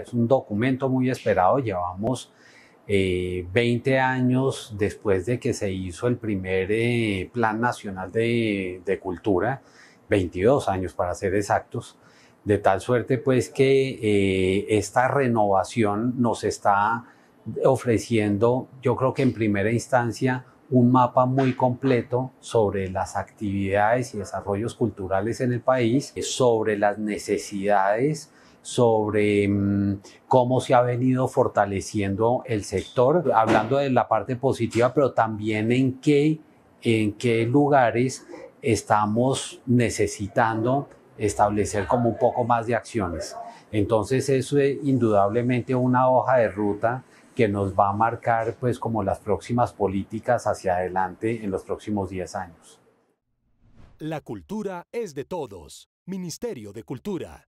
Es un documento muy esperado, llevamos 20 eh, años después de que se hizo el primer eh, Plan Nacional de, Cultura, 22 años para ser exactos, de tal suerte pues que eh, esta renovación nos está ofreciendo, yo creo que en primera instancia, un mapa muy completo sobre las actividades y desarrollos culturales en el país, sobre las necesidades sobre mm, cómo se ha venido fortaleciendo el sector, hablando de la parte positiva, pero también en qué, en qué lugares estamos necesitando establecer como un poco más de acciones. Entonces eso es indudablemente una hoja de ruta que nos va a marcar pues como las próximas políticas hacia adelante en los próximos 10 años. La cultura es de todos. Ministerio de Cultura.